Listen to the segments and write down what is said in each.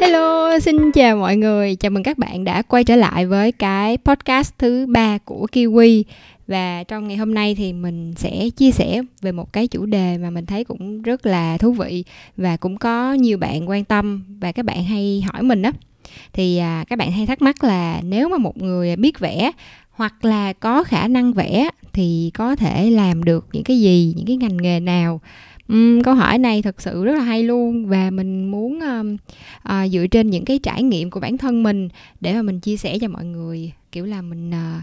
Hello, xin chào mọi người. Chào mừng các bạn đã quay trở lại với cái podcast thứ ba của Kiwi. Và trong ngày hôm nay thì mình sẽ chia sẻ về một cái chủ đề mà mình thấy cũng rất là thú vị và cũng có nhiều bạn quan tâm và các bạn hay hỏi mình đó. Thì à, các bạn hay thắc mắc là nếu mà một người biết vẽ hoặc là có khả năng vẽ thì có thể làm được những cái gì, những cái ngành nghề nào um, câu hỏi này thật sự rất là hay luôn và mình muốn um, uh, dựa trên những cái trải nghiệm của bản thân mình để mà mình chia sẻ cho mọi người kiểu là mình uh,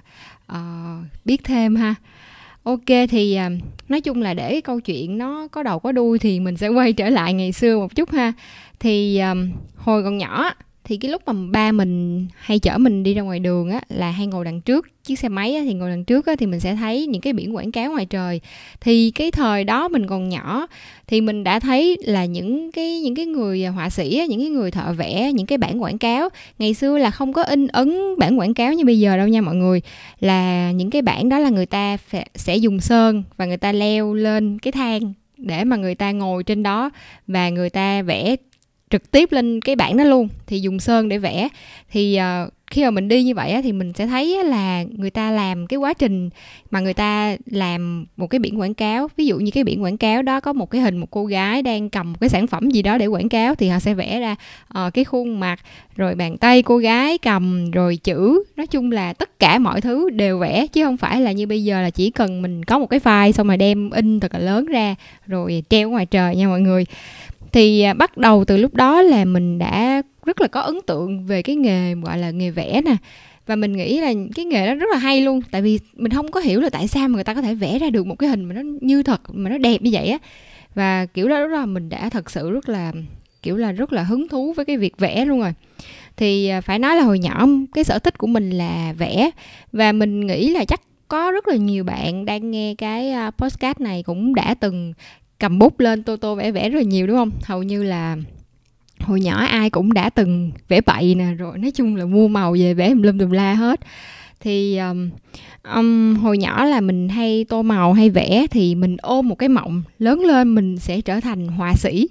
uh, biết thêm ha ok thì uh, nói chung là để câu chuyện nó có đầu có đuôi thì mình sẽ quay trở lại ngày xưa một chút ha thì um, hồi còn nhỏ thì cái lúc mà ba mình hay chở mình đi ra ngoài đường á là hay ngồi đằng trước chiếc xe máy á, thì ngồi đằng trước á, thì mình sẽ thấy những cái biển quảng cáo ngoài trời thì cái thời đó mình còn nhỏ thì mình đã thấy là những cái những cái người họa sĩ á, những cái người thợ vẽ những cái bản quảng cáo ngày xưa là không có in ấn bản quảng cáo như bây giờ đâu nha mọi người là những cái bản đó là người ta sẽ dùng sơn và người ta leo lên cái thang để mà người ta ngồi trên đó và người ta vẽ trực tiếp lên cái bảng đó luôn thì dùng sơn để vẽ thì ờ, khi mà mình đi như vậy thì mình sẽ thấy là người ta làm cái quá trình mà người ta làm một cái biển quảng cáo ví dụ như cái biển quảng cáo đó có một cái hình một cô gái đang cầm một cái sản phẩm gì đó để quảng cáo thì họ sẽ vẽ ra ờ, cái khuôn mặt rồi bàn tay cô gái cầm rồi chữ nói chung là tất cả mọi thứ đều vẽ chứ không phải là như bây giờ là chỉ cần mình có một cái file xong rồi đem in thật là lớn ra rồi treo ngoài trời nha mọi người thì à, bắt đầu từ lúc đó là mình đã rất là có ấn tượng về cái nghề gọi là nghề vẽ nè và mình nghĩ là cái nghề đó rất là hay luôn tại vì mình không có hiểu là tại sao mà người ta có thể vẽ ra được một cái hình mà nó như thật mà nó đẹp như vậy á và kiểu đó, là mình đã thật sự rất là kiểu là rất là hứng thú với cái việc vẽ luôn rồi thì à, phải nói là hồi nhỏ cái sở thích của mình là vẽ và mình nghĩ là chắc có rất là nhiều bạn đang nghe cái à, podcast này cũng đã từng cầm bút lên tô tô vẽ vẽ rồi nhiều đúng không hầu như là hồi nhỏ ai cũng đã từng vẽ bậy nè rồi nói chung là mua màu về vẽ lum tùm la hết thì um, um, hồi nhỏ là mình hay tô màu hay vẽ thì mình ôm một cái mộng lớn lên mình sẽ trở thành họa sĩ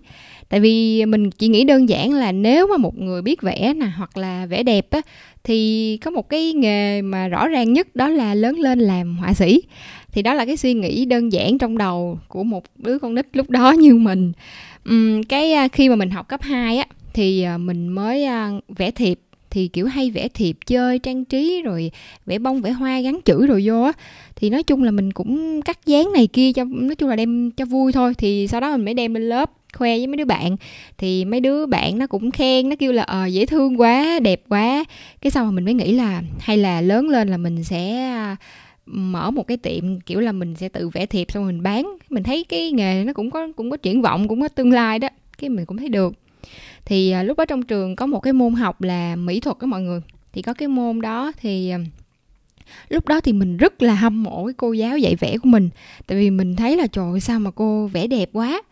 tại vì mình chỉ nghĩ đơn giản là nếu mà một người biết vẽ nè hoặc là vẽ đẹp á thì có một cái nghề mà rõ ràng nhất đó là lớn lên làm họa sĩ thì đó là cái suy nghĩ đơn giản trong đầu của một đứa con nít lúc đó như mình uhm, cái à, khi mà mình học cấp 2 á thì à, mình mới à, vẽ thiệp thì kiểu hay vẽ thiệp chơi trang trí rồi vẽ bông vẽ hoa gắn chữ rồi vô á thì nói chung là mình cũng cắt dán này kia cho nói chung là đem cho vui thôi thì sau đó mình mới đem lên lớp khoe với mấy đứa bạn thì mấy đứa bạn nó cũng khen nó kêu là ờ dễ thương quá đẹp quá cái sau mà mình mới nghĩ là hay là lớn lên là mình sẽ mở một cái tiệm kiểu là mình sẽ tự vẽ thiệp xong mình bán mình thấy cái nghề nó cũng có cũng có triển vọng cũng có tương lai đó cái mình cũng thấy được thì à, lúc đó trong trường có một cái môn học là mỹ thuật đó mọi người thì có cái môn đó thì à, lúc đó thì mình rất là hâm mộ cái cô giáo dạy vẽ của mình tại vì mình thấy là trời sao mà cô vẽ đẹp quá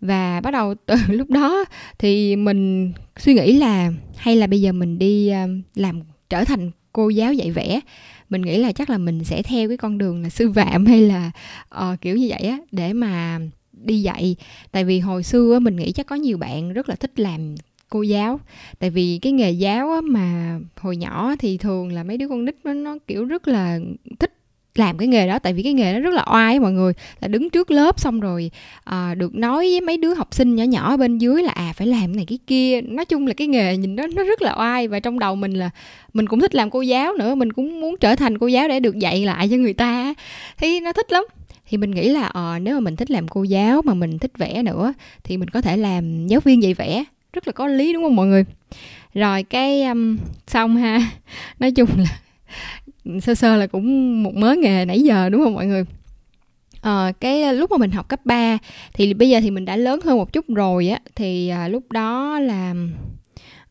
và bắt đầu từ lúc đó thì mình suy nghĩ là hay là bây giờ mình đi à, làm trở thành cô giáo dạy vẽ mình nghĩ là chắc là mình sẽ theo cái con đường là sư phạm hay là uh, kiểu như vậy á để mà đi dạy tại vì hồi xưa mình nghĩ chắc có nhiều bạn rất là thích làm cô giáo tại vì cái nghề giáo á, mà hồi nhỏ thì thường là mấy đứa con nít nó, nó kiểu rất là thích làm cái nghề đó tại vì cái nghề đó rất là oai mọi người là đứng trước lớp xong rồi à, được nói với mấy đứa học sinh nhỏ nhỏ bên dưới là à phải làm này cái kia nói chung là cái nghề nhìn nó nó rất là oai và trong đầu mình là mình cũng thích làm cô giáo nữa mình cũng muốn trở thành cô giáo để được dạy lại cho người ta thì nó thích lắm thì mình nghĩ là à, nếu mà mình thích làm cô giáo mà mình thích vẽ nữa thì mình có thể làm giáo viên dạy vẽ rất là có lý đúng không mọi người rồi cái um, xong ha nói chung là sơ sơ là cũng một mớ nghề nãy giờ đúng không mọi người à, cái ờ, lúc mà mình học cấp 3 thì bây giờ thì mình đã lớn hơn một chút rồi á thì à, lúc đó là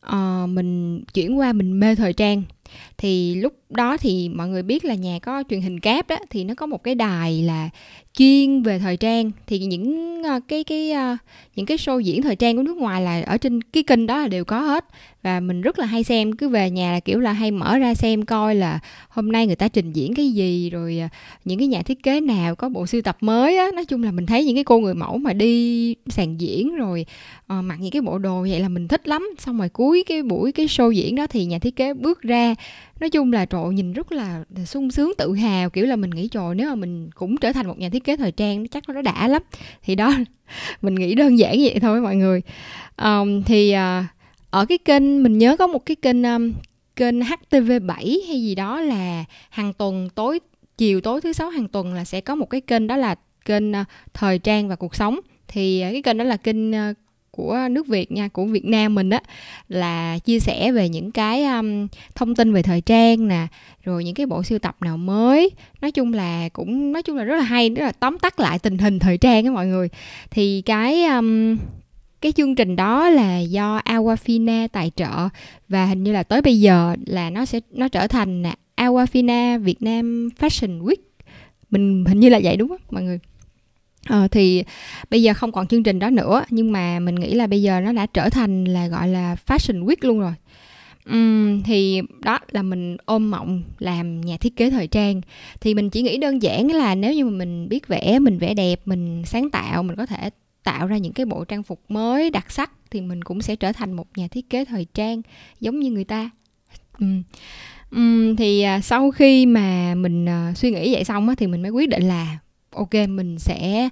à, mình chuyển qua mình mê thời trang thì lúc đó thì mọi người biết là nhà có truyền hình cáp đó thì nó có một cái đài là chuyên về thời trang thì những ờ, cái cái ờ, những cái show diễn thời trang của nước ngoài là ở trên cái kênh đó là đều có hết và mình rất là hay xem cứ về nhà là kiểu là hay mở ra xem coi là hôm nay người ta trình diễn cái gì rồi ờ, những cái nhà thiết kế nào có bộ sưu tập mới á nói chung là mình thấy những cái cô người mẫu mà đi sàn diễn rồi à, mặc những cái bộ đồ vậy là mình thích lắm xong rồi cuối cái buổi cái show diễn đó thì nhà thiết kế bước ra nói chung là trời nhìn rất là sung sướng tự hào kiểu là mình nghĩ trời nếu mà mình cũng trở thành một nhà thiết kế thời trang chắc nó đã lắm thì đó mình nghĩ đơn giản vậy thôi mọi người um, thì uh, ở cái kênh mình nhớ có một cái kênh um, kênh HTV7 hay gì đó là hàng tuần tối chiều tối thứ sáu hàng tuần là sẽ có một cái kênh đó là kênh uh, thời trang và cuộc sống thì uh, cái kênh đó là kênh uh, của nước Việt nha của Việt Nam mình á là chia sẻ về những cái um, thông tin về thời trang nè rồi những cái bộ sưu tập nào mới nói chung là cũng nói chung là rất là hay rất là tóm tắt lại tình hình thời trang á mọi người thì cái um, cái chương trình đó là do Awafina tài trợ và hình như là tới bây giờ là nó sẽ nó trở thành Awafina Việt Nam Fashion Week mình hình như là vậy đúng không mọi người Ờ, thì bây giờ không còn chương trình đó nữa nhưng mà mình nghĩ là bây giờ nó đã trở thành là gọi là fashion week luôn rồi uhm, thì đó là mình ôm mộng làm nhà thiết kế thời trang thì mình chỉ nghĩ đơn giản là nếu như mà mình biết vẽ mình vẽ đẹp mình sáng tạo mình có thể tạo ra những cái bộ trang phục mới đặc sắc thì mình cũng sẽ trở thành một nhà thiết kế thời trang giống như người ta uhm. Uhm, thì à, sau khi mà mình à, suy nghĩ vậy xong á, thì mình mới quyết định là ok mình sẽ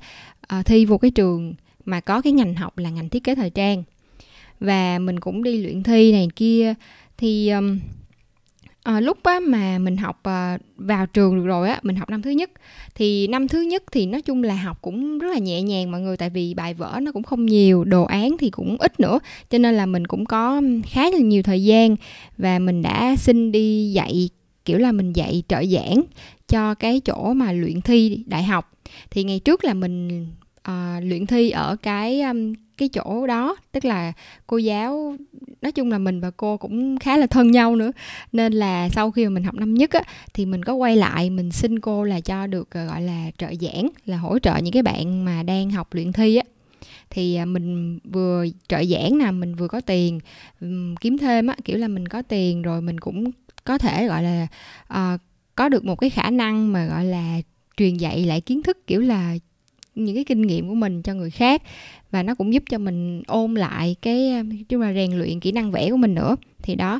uh, thi vô cái trường mà có cái ngành học là ngành thiết kế thời trang và mình cũng đi luyện thi này kia thì um, à, lúc á, mà mình học à, vào trường được rồi á mình học năm thứ nhất thì năm thứ nhất thì nói chung là học cũng rất là nhẹ nhàng mọi người tại vì bài vở nó cũng không nhiều đồ án thì cũng ít nữa cho nên là mình cũng có khá là nhiều thời gian và mình đã xin đi dạy kiểu là mình dạy trợ giảng cho cái chỗ mà luyện thi đại học thì ngày trước là mình à, luyện thi ở cái um, cái chỗ đó tức là cô giáo nói chung là mình và cô cũng khá là thân nhau nữa nên là sau khi mà mình học năm nhất á thì mình có quay lại mình xin cô là cho được ờ, gọi là trợ giảng là hỗ trợ những cái bạn mà đang học luyện thi á thì ờ, mình vừa trợ giảng nè mình vừa có tiền kiếm thêm á kiểu là mình có tiền rồi mình cũng có thể gọi là uh, có được một cái khả năng mà gọi là truyền dạy lại kiến thức kiểu là những cái kinh nghiệm của mình cho người khác và nó cũng giúp cho mình ôn lại cái um, chung là rèn luyện kỹ năng vẽ của mình nữa thì đó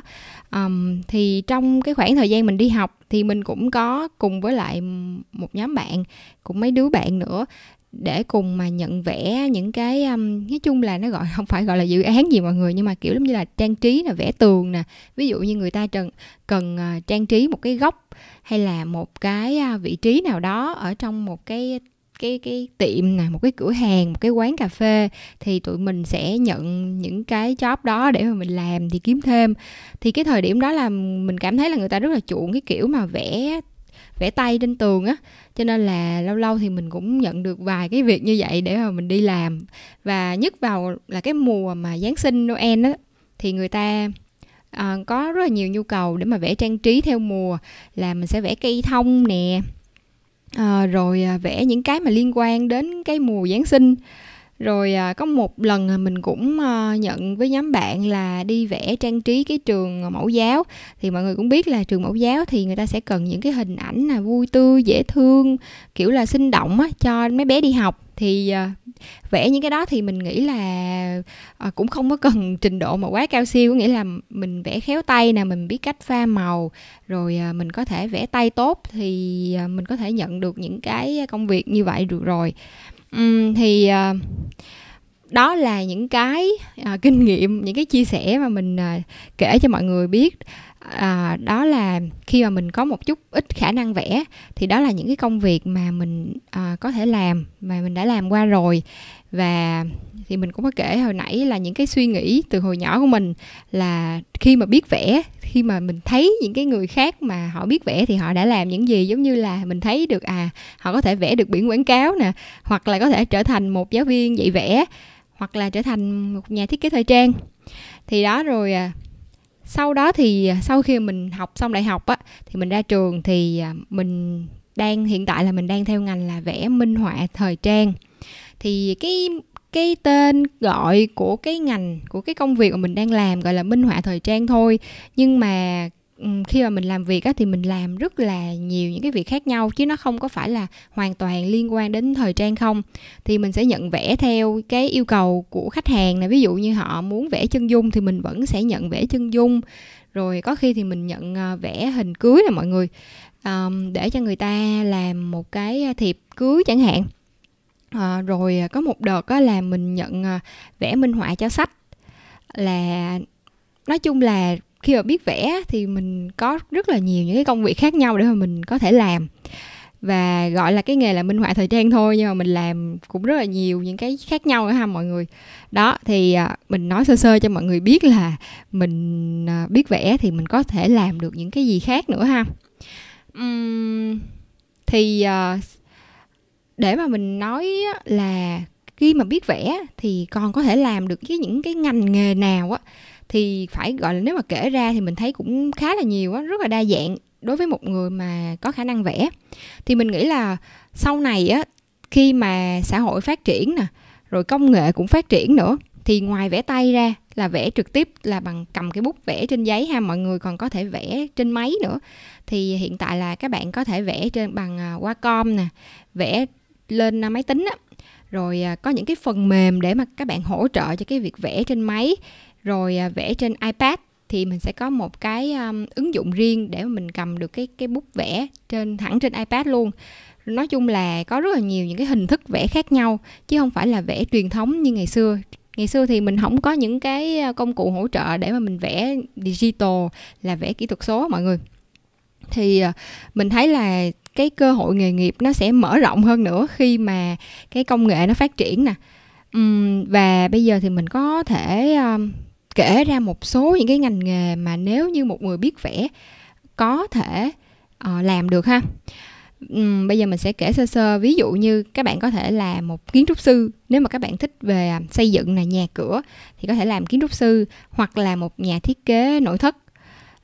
um, thì trong cái khoảng thời gian mình đi học thì mình cũng có cùng với lại một nhóm bạn cũng mấy đứa bạn nữa để cùng mà nhận vẽ những cái um, nói chung là nó gọi không phải gọi là dự án gì mọi người nhưng mà kiểu giống như là trang trí là vẽ tường nè ví dụ như người ta cần cần ờ, uh, trang trí một cái góc hay là một cái uh, vị trí nào đó ở trong một cái cái cái tiệm nè một cái cửa hàng một cái quán cà phê thì tụi mình sẽ nhận những cái job đó để mà mình làm thì kiếm thêm thì cái thời điểm đó là mình cảm thấy là người ta rất là chuộng cái kiểu mà vẽ vẽ tay trên tường á cho nên là lâu lâu thì mình cũng nhận được vài cái việc như vậy để mà mình đi làm và nhất vào là cái mùa mà giáng sinh noel á thì người ta à, có rất là nhiều nhu cầu để mà vẽ trang trí theo mùa là mình sẽ vẽ cây thông nè à, rồi ờ, vẽ những cái mà liên quan đến cái mùa giáng sinh rồi à, có một lần à, mình cũng à, nhận với nhóm bạn là đi vẽ trang trí cái trường mẫu giáo thì mọi người cũng biết là trường mẫu giáo thì người ta sẽ cần những cái hình ảnh là vui tươi dễ thương kiểu là sinh động á, cho mấy bé đi học thì vẽ những cái đó thì mình nghĩ là cũng không có cần trình độ mà quá cao siêu có nghĩa là mình vẽ khéo tay nè mình biết cách pha màu rồi mình có thể vẽ tay tốt thì mình có thể nhận được những cái công việc như vậy được rồi um, thì uh, đó là những cái uh, kinh nghiệm những cái chia sẻ mà mình uh, kể cho mọi người biết à, đó là khi mà mình có một chút ít khả năng vẽ thì đó là những cái công việc mà mình à, có thể làm mà mình đã làm qua rồi và thì mình cũng có kể hồi nãy là những cái suy nghĩ từ hồi nhỏ của mình là khi mà biết vẽ khi mà mình thấy những cái người khác mà họ biết vẽ thì họ đã làm những gì giống như là mình thấy được à họ có thể vẽ được biển quảng cáo nè hoặc là có thể trở thành một giáo viên dạy vẽ hoặc là trở thành một nhà thiết kế thời trang thì đó rồi à sau đó thì à, sau khi mình học xong đại học á thì mình ra trường thì à, mình đang hiện tại là mình đang theo ngành là vẽ minh họa thời trang thì cái cái tên gọi của cái ngành của cái công việc mà mình đang làm gọi là minh họa thời trang thôi nhưng mà khi mà mình làm việc á, thì mình làm rất là nhiều những cái việc khác nhau chứ nó không có phải là hoàn toàn liên quan đến thời trang không thì mình sẽ nhận vẽ theo cái yêu cầu của khách hàng này ví dụ như họ muốn vẽ chân dung thì mình vẫn sẽ nhận vẽ chân dung rồi có khi thì mình nhận ờ, vẽ hình cưới nè mọi người um, để cho người ta làm một cái ờ, thiệp cưới chẳng hạn à, rồi có một đợt á, là mình nhận vẽ minh họa cho sách là nói chung là khi mà biết vẽ thì mình có rất là nhiều những cái công việc khác nhau để mà mình có thể làm và gọi là cái nghề là minh họa thời trang thôi nhưng mà mình làm cũng rất là nhiều những cái khác nhau nữa ha mọi người đó thì à, mình nói sơ sơ cho mọi người biết là mình à, biết vẽ thì mình có thể làm được những cái gì khác nữa ha thì à, để mà mình nói là khi mà biết vẽ thì còn có thể làm được với những cái ngành nghề nào á thì phải gọi là nếu mà kể ra thì mình thấy cũng khá là nhiều á rất là đa dạng đối với một người mà có khả năng vẽ thì mình nghĩ là sau này á khi mà xã hội phát triển nè rồi công nghệ cũng phát triển nữa thì ngoài vẽ tay ra là vẽ trực tiếp là bằng cầm cái bút vẽ trên giấy ha mọi người còn có thể vẽ trên máy nữa thì hiện tại là các bạn có thể vẽ trên bằng à, Wacom nè vẽ lên à, máy tính á rồi à, có những cái phần mềm để mà các bạn hỗ trợ cho cái việc vẽ trên máy rồi à, vẽ trên ipad thì mình sẽ có một cái um, ứng dụng riêng để mà mình cầm được cái cái bút vẽ trên thẳng trên ipad luôn nói chung là có rất là nhiều những cái hình thức vẽ khác nhau chứ không phải là vẽ truyền thống như ngày xưa ngày xưa thì mình không có những cái à, công cụ hỗ trợ để mà mình vẽ digital là vẽ kỹ thuật số mọi người thì à, mình thấy là cái cơ hội nghề nghiệp nó sẽ mở rộng hơn nữa khi mà cái công nghệ nó phát triển nè uhm, và bây giờ thì mình có thể um, kể ra một số những cái ngành nghề mà nếu như một người biết vẽ có thể uh, làm được ha um, bây giờ mình sẽ kể sơ sơ ví dụ như các bạn có thể là một kiến trúc sư nếu mà các bạn thích về à, xây dựng này nhà cửa thì có thể làm kiến trúc sư hoặc là một nhà thiết kế nội thất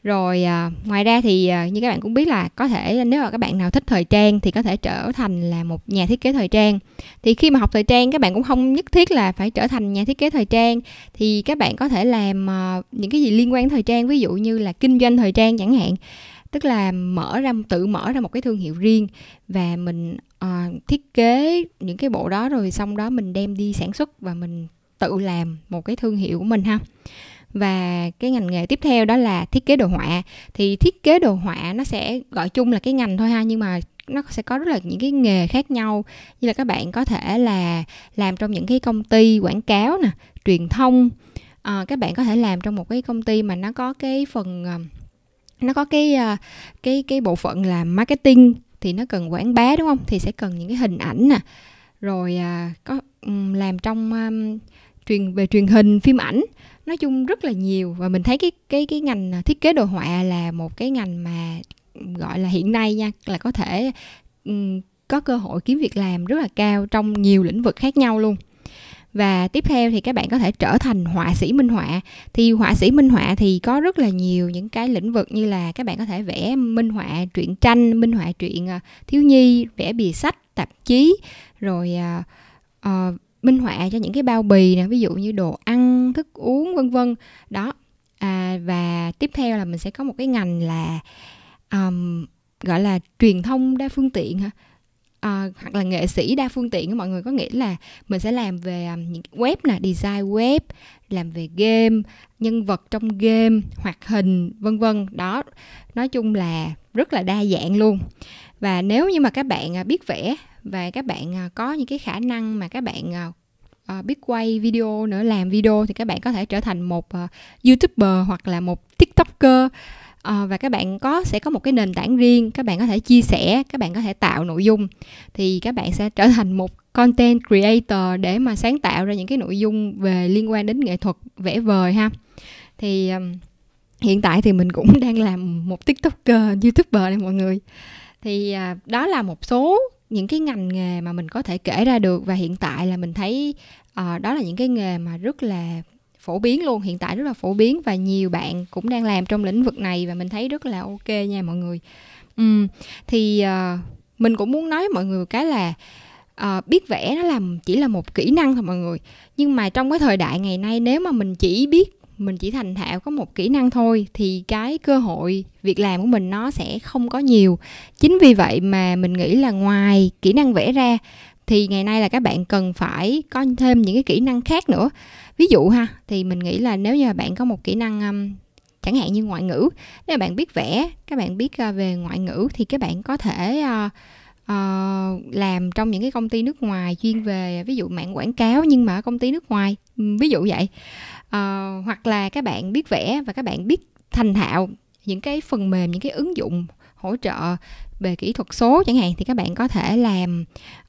rồi à, ngoài ra thì à, như các bạn cũng biết là có thể nếu mà các bạn nào thích thời trang thì có thể trở thành là một nhà thiết kế thời trang thì khi mà học thời trang các bạn cũng không nhất thiết là phải trở thành nhà thiết kế thời trang thì các bạn có thể làm à, những cái gì liên quan thời trang ví dụ như là kinh doanh thời trang chẳng hạn tức là mở ra tự mở ra một cái thương hiệu riêng và mình à, thiết kế những cái bộ đó rồi xong đó mình đem đi sản xuất và mình tự làm một cái thương hiệu của mình ha và cái ngành nghề tiếp theo đó là thiết kế đồ họa thì thiết kế đồ họa nó sẽ gọi chung là cái ngành thôi ha nhưng mà nó sẽ có rất là những cái nghề khác nhau như là các bạn có thể là làm trong những cái công ty quảng cáo nè truyền thông à, các bạn có thể làm trong một cái công ty mà nó có cái phần ờ, nó có cái ờ, cái cái bộ phận là marketing thì nó cần quảng bá đúng không thì sẽ cần những cái hình ảnh nè rồi có làm trong truyền về truyền hình phim ảnh nói chung rất là nhiều và mình thấy cái cái cái ngành à, thiết kế đồ họa là một cái ngành mà gọi là hiện nay nha là có thể um, có cơ hội kiếm việc làm rất là cao trong nhiều lĩnh vực khác nhau luôn và tiếp theo thì các bạn có thể trở thành họa sĩ minh họa thì họa sĩ minh họa thì có rất là nhiều những cái lĩnh vực như là các bạn có thể vẽ minh họa truyện tranh minh họa truyện à, thiếu nhi vẽ bìa sách tạp chí rồi uh, uh, minh họa cho những cái bao bì nè ví dụ như đồ ăn thức uống vân vân đó à, và tiếp theo là mình sẽ có một cái ngành là um, gọi là truyền thông đa phương tiện hả à, hoặc là nghệ sĩ đa phương tiện mọi người có nghĩa là mình sẽ làm về um, những web nè design web làm về game nhân vật trong game hoạt hình vân vân đó nói chung là rất là đa dạng luôn và nếu như mà các bạn à, biết vẽ và các bạn à, có những cái khả năng mà các bạn à, à, biết quay video nữa làm video thì các bạn có thể trở thành một youtuber hoặc là một tiktoker và các bạn có sẽ có một cái nền tảng riêng các bạn có thể chia sẻ các bạn có thể tạo nội dung thì các bạn sẽ trở thành một content creator để mà sáng tạo ra những cái nội dung về liên quan đến nghệ thuật vẽ vời ha thì hiện tại thì mình cũng đang làm một tiktoker youtuber này mọi người thì đó là một số những cái ngành nghề mà mình có thể kể ra được và hiện tại là mình thấy uh, đó là những cái nghề mà rất là phổ biến luôn hiện tại rất là phổ biến và nhiều bạn cũng đang làm trong lĩnh vực này và mình thấy rất là ok nha mọi người uhm, thì uh, mình cũng muốn nói với mọi người cái là uh, biết vẽ nó là chỉ là một kỹ năng thôi mọi người nhưng mà trong cái thời đại ngày nay nếu mà mình chỉ biết mình chỉ thành thạo có một kỹ năng thôi thì cái cơ hội việc làm của mình nó sẽ không có nhiều chính vì vậy mà mình nghĩ là ngoài kỹ năng vẽ ra thì ngày nay là các bạn cần phải có thêm những cái kỹ năng khác nữa ví dụ ha thì mình nghĩ là nếu như bạn có một kỹ năng um, chẳng hạn như ngoại ngữ nếu bạn biết vẽ các bạn biết uh, về ngoại ngữ thì các bạn có thể uh, uh, làm trong những cái công ty nước ngoài chuyên về ví dụ mạng quảng cáo nhưng mà ở công ty nước ngoài ví dụ vậy uh, hoặc là các bạn biết vẽ và các bạn biết thành thạo những cái phần mềm những cái ứng dụng hỗ trợ về kỹ thuật số chẳng hạn thì các bạn có thể làm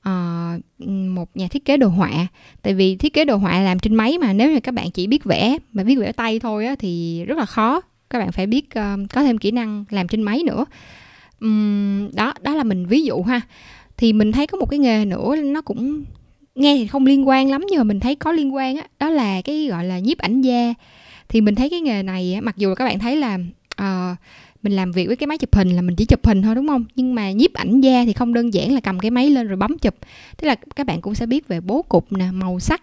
uh, một nhà thiết kế đồ họa tại vì thiết kế đồ họa làm trên máy mà nếu như các bạn chỉ biết vẽ mà biết vẽ tay thôi á, thì rất là khó các bạn phải biết uh, có thêm kỹ năng làm trên máy nữa um, đó đó là mình ví dụ ha thì mình thấy có một cái nghề nữa nó cũng nghe thì không liên quan lắm nhưng mà mình thấy có liên quan á đó, đó là cái gọi là nhiếp ảnh gia thì mình thấy cái nghề này mặc dù là các bạn thấy là uh, mình làm việc với cái máy chụp hình là mình chỉ chụp hình thôi đúng không nhưng mà nhiếp ảnh gia thì không đơn giản là cầm cái máy lên rồi bấm chụp tức là các bạn cũng sẽ biết về bố cục nè màu sắc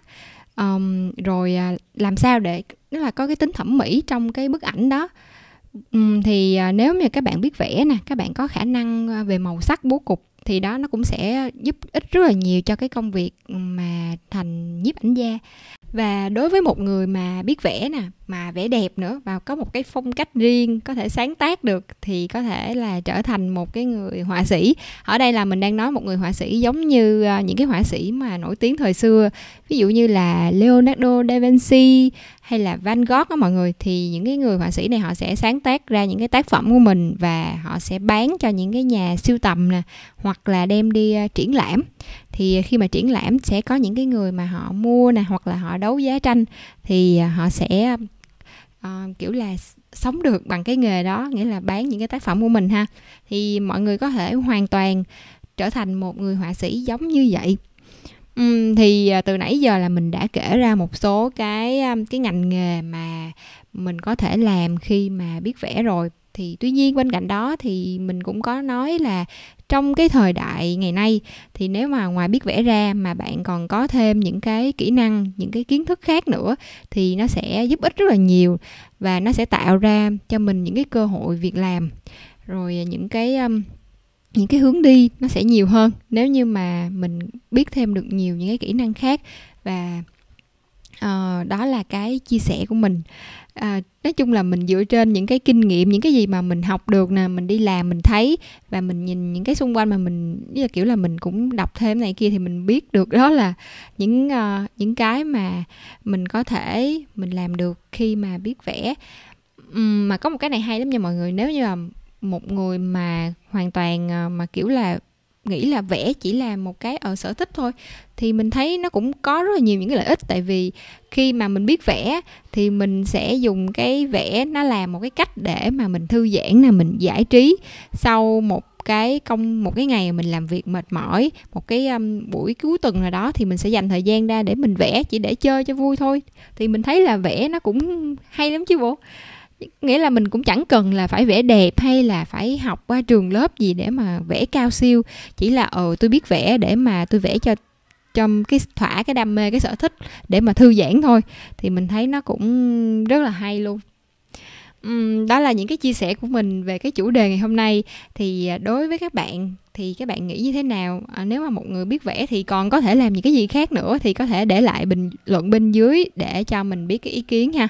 um, rồi à, làm sao để tức là có cái tính thẩm mỹ trong cái bức ảnh đó um, thì à, nếu như các bạn biết vẽ nè các bạn có khả năng à, về màu sắc bố cục thì đó nó cũng sẽ giúp ích rất là nhiều cho cái công việc mà thành nhiếp ảnh gia và đối với một người mà biết vẽ nè mà vẽ đẹp nữa và có một cái phong cách riêng có thể sáng tác được thì có thể là trở thành một cái người họa sĩ ở đây là mình đang nói một người họa sĩ giống như ờ, những cái họa sĩ mà nổi tiếng thời xưa ví dụ như là Leonardo da Vinci hay là Van Gogh đó mọi người thì những cái người họa sĩ này họ sẽ sáng tác ra những cái tác phẩm của mình và họ sẽ bán cho những cái nhà siêu tầm nè hoặc là đem đi ờ, triển lãm thì à, khi mà triển lãm sẽ có những cái người mà họ mua nè hoặc là họ đấu giá tranh thì à, họ sẽ uh, kiểu là sống được bằng cái nghề đó nghĩa là bán những cái tác phẩm của mình ha thì mọi người có thể hoàn toàn trở thành một người họa sĩ giống như vậy uhm, thì à, từ nãy giờ là mình đã kể ra một số cái cái ngành nghề mà mình có thể làm khi mà biết vẽ rồi thì tuy nhiên bên cạnh đó thì mình cũng có nói là trong cái thời đại ngày nay thì nếu mà ngoài biết vẽ ra mà bạn còn có thêm những cái kỹ năng những cái kiến thức khác nữa thì nó sẽ giúp ích rất là nhiều và nó sẽ tạo ra cho mình những cái cơ hội việc làm rồi à, những cái những cái hướng đi nó sẽ nhiều hơn nếu như mà mình biết thêm được nhiều những cái kỹ năng khác và à, đó là cái chia sẻ của mình à, nói chung là mình dựa trên những cái kinh nghiệm những cái gì mà mình học được nè mình đi làm mình thấy và mình nhìn những cái xung quanh mà mình như là kiểu là mình cũng đọc thêm này kia thì mình biết được đó là những uh, những cái mà mình có thể mình làm được khi mà biết vẽ uhm, mà có một cái này hay lắm nha mọi người nếu như là một người mà hoàn toàn ờ, mà kiểu là nghĩ là vẽ chỉ là một cái ở ờ, sở thích thôi thì mình thấy nó cũng có rất là nhiều những cái lợi ích tại vì khi mà mình biết vẽ thì mình sẽ dùng cái vẽ nó là một cái cách để mà mình thư giãn là mình giải trí sau một cái công một cái ngày mình làm việc mệt mỏi một cái um, buổi cuối tuần nào đó thì mình sẽ dành thời gian ra để mình vẽ chỉ để chơi cho vui thôi thì mình thấy là vẽ nó cũng hay lắm chứ bộ nghĩa là mình cũng chẳng cần là phải vẽ đẹp hay là phải học qua trường lớp gì để mà vẽ cao siêu chỉ là ờ ừ, tôi biết vẽ để mà tôi vẽ cho trong cái thỏa cái đam mê cái sở thích để mà thư giãn thôi thì mình thấy nó cũng rất là hay luôn đó là những cái chia sẻ của mình về cái chủ đề ngày hôm nay thì à, đối với các bạn thì các bạn nghĩ như thế nào à, nếu mà một người biết vẽ thì còn có thể làm những cái gì khác nữa thì có thể để lại bình luận bên dưới để cho mình biết cái ý kiến ha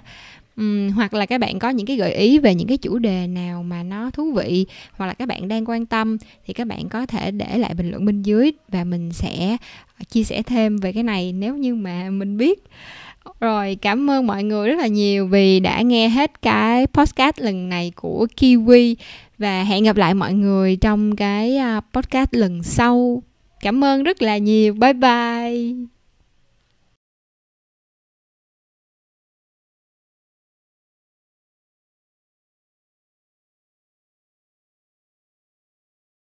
um, hoặc là các bạn có những cái gợi ý về những cái chủ đề nào mà nó thú vị hoặc là các bạn đang quan tâm thì các bạn có thể để lại bình luận bên dưới và mình sẽ ờ, chia sẻ thêm về cái này nếu như mà mình biết rồi cảm ơn mọi người rất là nhiều vì đã nghe hết cái podcast lần này của kiwi và hẹn gặp lại mọi người trong cái ờ, podcast lần sau cảm ơn rất là nhiều bye bye